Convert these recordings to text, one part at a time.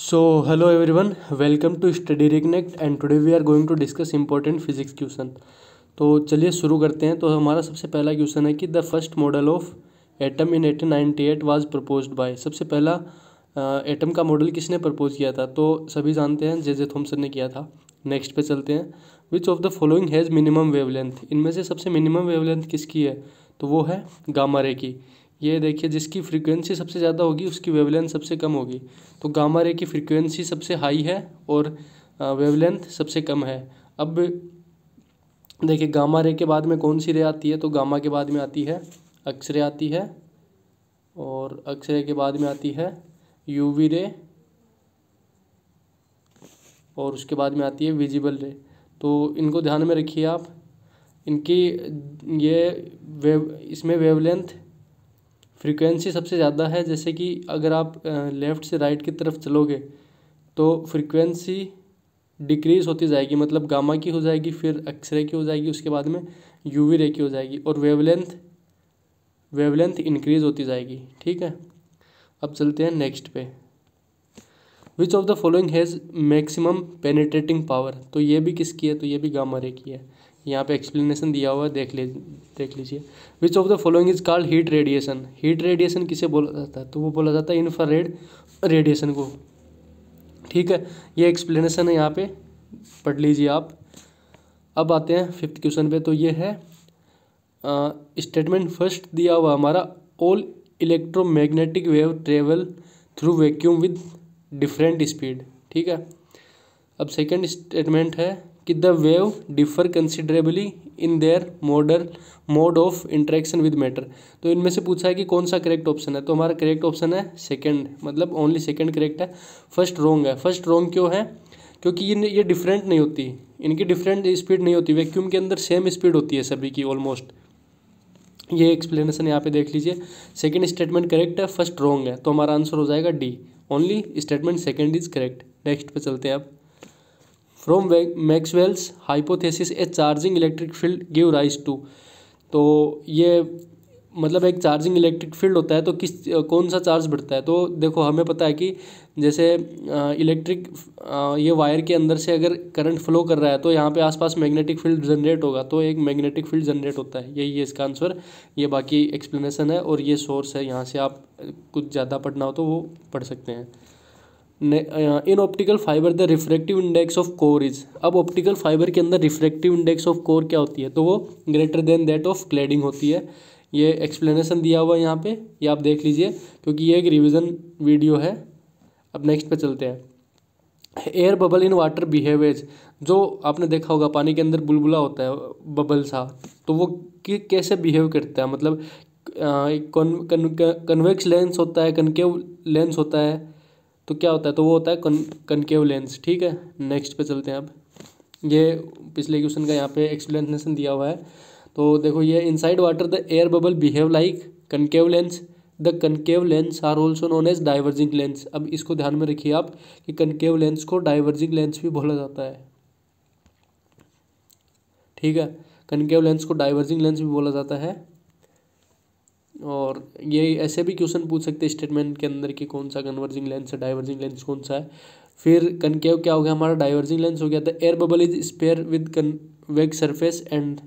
so hello everyone welcome to Study Reconnect and today we are going to discuss important physics question तो चलिए शुरू करते हैं तो हमारा सबसे पहला क्वेश्चन है कि the first model of atom in eighteen eight was propose by सबसे पहला एटम uh, का मॉडल किसने प्रपोज किया था तो सभी जानते हैं जे जे थॉम्सन ने किया था नेक्स्ट पे चलते हैं which of the following has minimum wavelength इनमें से सबसे मिनिमम वेवलेंथ किसकी है तो वो है गामा रे की ये देखिए जिसकी फ्रीक्वेंसी सबसे ज़्यादा होगी उसकी वेवलेंथ सबसे कम होगी तो गामा रे की फ्रीक्वेंसी सबसे हाई है और वेवलेंथ सबसे कम है अब देखिए गामा रे के बाद में कौन सी रे आती है तो गामा के बाद में आती है रे आती है और रे के बाद में आती है यूवी रे और उसके बाद में आती है विजिबल रे तो इनको ध्यान में रखिए आप इनकी ये वेव इसमें वेवलेंथ फ्रीक्वेंसी सबसे ज़्यादा है जैसे कि अगर आप लेफ़्ट से राइट की तरफ चलोगे तो फ्रीक्वेंसी डिक्रीज़ होती जाएगी मतलब गामा की हो जाएगी फिर एक्सरे की हो जाएगी उसके बाद में यूवी रे की हो जाएगी और वेवलेंथ वेवलेंथ इंक्रीज़ होती जाएगी ठीक है अब चलते हैं नेक्स्ट पे which of the following has maximum penetrating power तो ये भी किसकी है तो ये भी गामा रे की है यहाँ पे एक्सप्लेनेशन दिया हुआ है देख ले देख लीजिए which of the following is called heat radiation heat radiation किसे बोला जाता है तो वो बोला जाता है इन्फ्रारेड रेडिएशन को ठीक है ये एक्सप्लेनेशन है यहाँ पे पढ़ लीजिए आप अब आते हैं फिफ्थ क्वेश्चन पे तो ये है स्टेटमेंट फर्स्ट दिया हुआ हमारा all electromagnetic wave travel through vacuum with different speed ठीक है अब सेकंड स्टेटमेंट है कि the wave differ considerably in their model mode of interaction with matter तो इनमें से पूछा है कि कौन सा करेक्ट ऑप्शन है तो हमारा करेक्ट ऑप्शन है सेकेंड मतलब ओनली सेकेंड करेक्ट है फर्स्ट रोंग है फर्स्ट रोंग क्यों है क्योंकि ये ये डिफरेंट नहीं होती इनकी डिफरेंट स्पीड नहीं होती वैक्यूम के अंदर सेम स्पीड होती है सभी की ऑलमोस्ट ये एक्सप्लेनेशन यहाँ पे देख लीजिए सेकेंड स्टेटमेंट करेक्ट है फर्स्ट रॉन्ग है तो हमारा आंसर हो जाएगा D only statement second is correct next पे चलते हैं आप from Maxwell's hypothesis a charging electric field give rise to तो ये मतलब एक चार्जिंग इलेक्ट्रिक फील्ड होता है तो किस कौन सा चार्ज बढ़ता है तो देखो हमें पता है कि जैसे इलेक्ट्रिक ये वायर के अंदर से अगर करंट फ्लो कर रहा है तो यहाँ पे आसपास मैग्नेटिक फील्ड जनरेट होगा तो एक मैग्नेटिक फील्ड जनरेट होता है यही है इसका आंसर ये बाकी एक्सप्लेनेशन है और ये सोर्स है यहाँ से आप कुछ ज़्यादा पढ़ना हो तो वो पढ़ सकते हैं in optical fibre the refractive index of core is अब ऑप्टिकल फाइबर के अंदर रिफ्रैक्टिव इंडेक्स ऑफ कोर क्या होती है तो वो greater than that of cladding होती है ये एक्सप्लेनेशन दिया हुआ है यहाँ पे ये आप देख लीजिए क्योंकि ये एक रिविज़न वीडियो है अब नेक्स्ट पे चलते हैं air bubble in water behaves जो आपने देखा होगा पानी के अंदर बुलबुला होता है बबल सा तो वो कैसे बिहेव करता है मतलब कन्वेक्स लेंस होता है कनकेव लेंस होता है तो क्या होता है तो वो होता है कन कनकेव लेंस ठीक है नेक्स्ट पे चलते हैं अब ये पिछले क्वेश्चन का यहाँ पे एक्सप्लेनेशन दिया हुआ है तो देखो ये inside water the air bubble behave like concave lens the concave lens are also known as diverging lens अब इसको ध्यान में रखिए आप कि कनकेव लेंस को डाइवर्जिंग लेंस भी बोला जाता है ठीक है कनकेव लेंस को डाइवर्जिंग लेंस भी बोला जाता है और ये ऐसे भी क्वेश्चन पूछ सकते हैं स्टेटमेंट के अंदर कि कौन सा कन्वर्जिंग लेंस है डाइवर्जिंग लेंस कौन सा है फिर कनकेव क्या हो गया हमारा डाइवर्जिंग लेंस हो गया था air bubble is sphere with concave surface and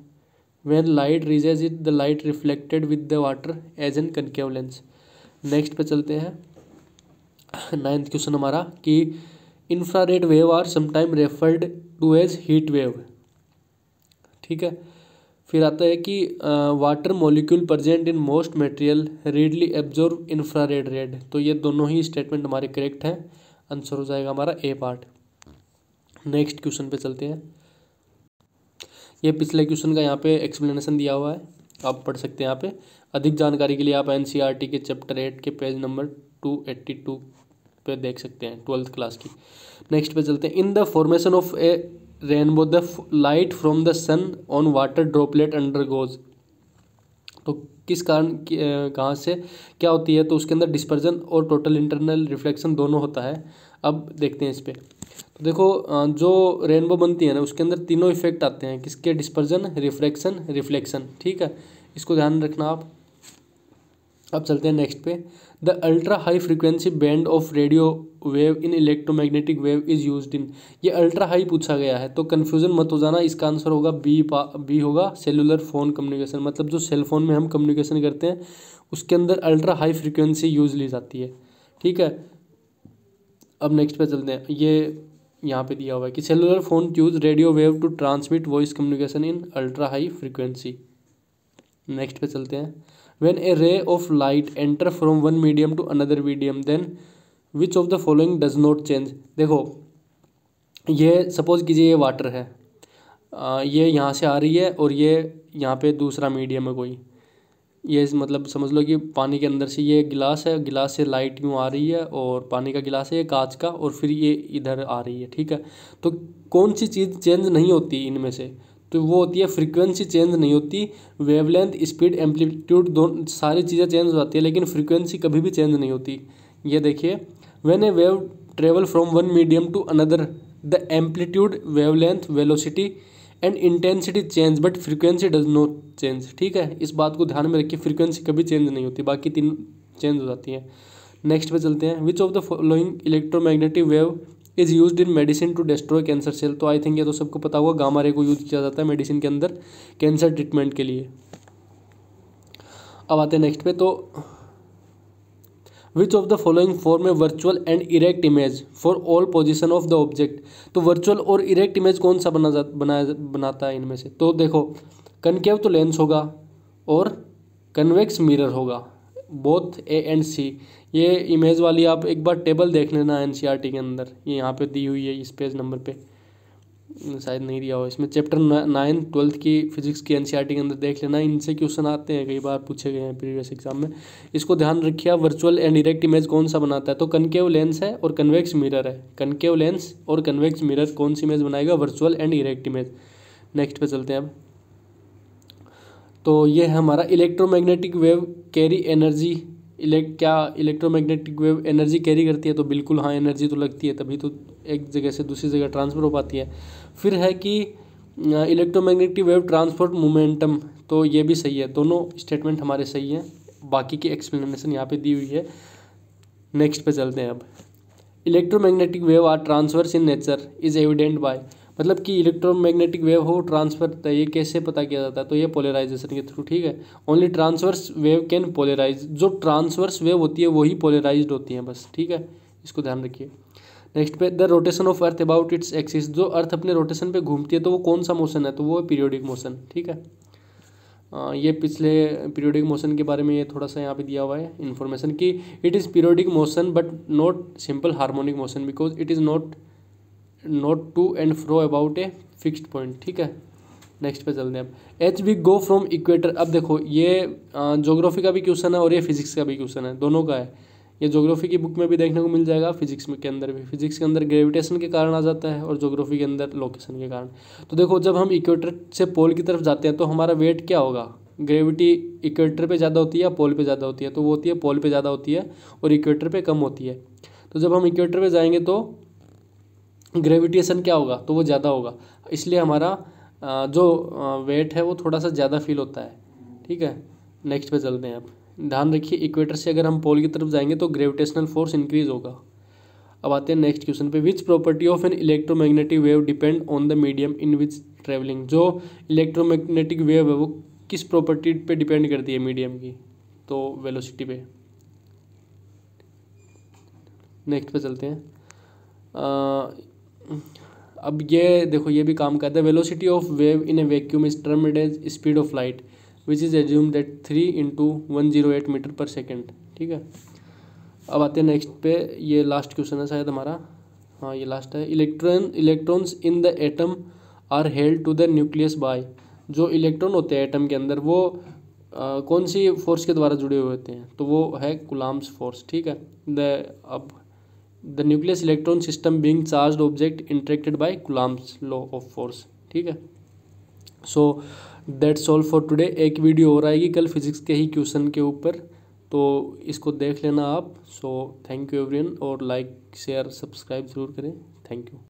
when light reaches it the light reflected with the water as an concave lens next पे चलते हैं नाइन्थ क्वेश्चन हमारा कि infrared wave are sometime referred to as heat wave ठीक है फिर आता है कि water molecule present in most material readily absorb infrared red तो ये दोनों ही स्टेटमेंट हमारे करेक्ट हैं आंसर हो जाएगा हमारा ए पार्ट नेक्स्ट क्वेश्चन पे चलते हैं ये पिछले क्वेश्चन का यहाँ पे एक्सप्लेनेशन दिया हुआ है आप पढ़ सकते हैं यहाँ पे अधिक जानकारी के लिए आप एन e के चैप्टर एट के page number two eighty two पे देख सकते हैं ट्वेल्थ क्लास की नेक्स्ट पे चलते हैं in the formation of a rainbow the light from the sun on water droplet undergoes तो किस कारण कहाँ से क्या होती है तो उसके अंदर डिस्पर्जन और टोटल इंटरनल रिफ्लेक्शन दोनों होता है अब देखते हैं इस पर तो देखो जो रेनबो बनती है ना उसके अंदर तीनों इफेक्ट आते हैं किसके डिस्पर्जन रिफ्रैक्शन रिफ्लेक्शन ठीक है इसको ध्यान रखना आप अब चलते हैं नेक्स्ट पे the ultra high frequency band of radio wave in electromagnetic wave is use in ये अल्ट्रा हाई पूछा गया है तो कन्फ्यूज़न मत हो जाना इसका आंसर होगा बी पा बी होगा सेलुलर फ़ोन कम्युनिकेशन मतलब जो सेल फोन में हम कम्युनिकेशन करते हैं उसके अंदर अल्ट्रा हाई फ्रिक्वेंसी यूज ली जाती है ठीक है अब नेक्स्ट पे चलते हैं ये यहाँ पे दिया हुआ है कि cellular phone use radio wave to transmit voice communication in ultra high frequency next पे चलते हैं when a ray of light enter from one medium to another medium then which of the following does not change देखो ये suppose कीजिए ये water है आ, ये यहाँ से आ रही है और ये यहाँ पे दूसरा मीडियम है कोई ये मतलब समझ लो कि पानी के अंदर से ये गिलास है गिलास से लाइट यूँ आ रही है और पानी का गिलास है ये कांच का और फिर ये इधर आ रही है ठीक है तो कौन सी चीज़ चेंज नहीं होती इनमें से तो वो होती है फ्रीक्वेंसी चेंज नहीं होती वेवलेंथ स्पीड एम्पलीट्यूड दोनों सारी चीज़ें चेंज हो जाती है लेकिन फ्रीक्वेंसी कभी भी चेंज नहीं होती ये देखिए when a wave travel from one medium to another the amplitude wavelength velocity and intensity change but frequency does not change ठीक है इस बात को ध्यान में रखिए फ्रीक्वेंसी कभी चेंज नहीं होती बाकी तीन चेंज हो जाती है नेक्स्ट पे चलते हैं which of the following electromagnetic wave is use in medicine to destroy cancer cell तो आई थिंक ये तो सबको पता होगा गामा रे को यूज़ किया जाता है मेडिसिन के अंदर कैंसर ट्रीटमेंट के लिए अब आते हैं नेक्स्ट पे तो which of the following form a virtual and erect image for all position of the object तो वर्चुअल और इरेक्ट इमेज कौन सा बना जा बनाया बनाता है इनमें से तो देखो कनकेव तो लेंस होगा और कन्वेक्स मिरर होगा बोथ ए एंड सी ये इमेज वाली आप एक बार टेबल देख लेना एन e के अंदर ये यहाँ पे दी हुई है इस पेज नंबर पे शायद नहीं दिया हो इसमें चैप्टर नाइन ट्वेल्थ की फिजिक्स की एन e के अंदर देख लेना इनसे क्वेश्चन आते हैं कई बार पूछे गए हैं प्रीवियस एग्जाम में इसको ध्यान रखिए वर्चुअल एंड डायरेक्ट इमेज कौन सा बनाता है तो कनकेव लेंस है और कन्वेक्स मिरर है कनकेव लेंस और कन्वेक्स मिरर कौन सी इमेज बनाएगा virtual and direct image next पे चलते हैं अब तो ये है हमारा electromagnetic wave carry energy elect क्या इलेक्ट्रोमैग्नेटिक वेव एनर्जी कैरी करती है तो बिल्कुल हाँ एनर्जी तो लगती है तभी तो एक जगह से दूसरी जगह ट्रांसफ़र हो पाती है फिर है कि इलेक्ट्रोमैग्नेटिक वेव ट्रांसपोर्ट मोमेंटम तो ये भी सही है दोनों स्टेटमेंट हमारे सही हैं बाकी की एक्सप्लेनेशन यहाँ पे दी हुई है नेक्स्ट पे चलते हैं अब electromagnetic wave are transverse in nature is evident by मतलब कि इलेक्ट्रोमैग्नेटिक वेव हो ट्रांसफर तो ये कैसे पता किया जाता है तो ये पोलराइजेशन के थ्रू ठीक है only transverse wave can polarise जो ट्रांसवर्स वेव होती है वही पोलराइज होती हैं बस ठीक है इसको ध्यान रखिए नेक्स्ट पे the rotation of earth about its axis जो अर्थ अपने रोटेशन पे घूमती है तो वो कौन सा मोशन है तो वो है पीरियोडिक मोशन ठीक है आ, ये पिछले पीरियोडिक मोशन के बारे में ये थोड़ा सा यहाँ पे दिया हुआ है इन्फॉर्मेशन कि it is periodic motion but not simple harmonic motion because it is not not to and fro about a fixed point ठीक है नेक्स्ट पे चलते हैं अब H V go from equator अब देखो ये जोग्राफी का भी क्वेश्चन है और ये फिजिक्स का भी क्वेश्चन है दोनों का है ये जोग्राफी की बुक में भी देखने को मिल जाएगा फिजिक्स में के अंदर भी फिजिक्स के अंदर ग्रेविटेशन के कारण आ जाता है और जोग्राफी के अंदर लोकेशन के कारण तो देखो जब हम इक्वेटर से पोल की तरफ जाते हैं तो हमारा वेट क्या होगा ग्रेविटी इक्वेटर पे ज़्यादा होती है या पोल पे ज़्यादा होती है तो वो होती है पोल पे ज़्यादा होती है और इक्वेटर पे कम होती है तो जब हम इक्वेटर पे जाएंगे तो ग्रेविटेशन क्या होगा तो वो ज़्यादा होगा इसलिए हमारा जो वेट है वो थोड़ा सा ज़्यादा फील होता है ठीक है नेक्स्ट पे चलते हैं आप ध्यान रखिए इक्वेटर से अगर हम पोल की तरफ जाएंगे तो ग्रेविटेशनल फोर्स इंक्रीज होगा अब आते हैं नेक्स्ट क्वेश्चन पे which property of an electromagnetic wave depend on the medium in which travelling जो इलेक्ट्रोमैग्नेटिक वेव है वो किस प्रॉपर्टी पे डिपेंड करती है मीडियम की तो वेलोसिटी पे नेक्स्ट पे चलते हैं अब ये देखो ये भी काम करता है velocity of wave in a vacuum is term as speed of light which is assume that three into one zero eight metre per second ठीक है अब आते हैं नेक्स्ट पे ये लास्ट क्वेश्चन है शायद हमारा हाँ ये लास्ट है electron electrons in the atom are held to the nucleus by जो इलेक्ट्रॉन होते हैं एटम के अंदर वो आ, कौन सी फोर्स के द्वारा जुड़े हुए होते हैं तो वो है कुलाम्स फोर्स ठीक है द अब the nucleus electron system being charge object interacted by Coulomb's law of force ठीक है so that's solve for today एक वीडियो और आएगी कल फिजिक्स के ही क्वेश्चन के ऊपर तो इसको देख लेना आप सो थैंक यू एवरीवन और लाइक शेयर सब्सक्राइब ज़रूर करें थैंक यू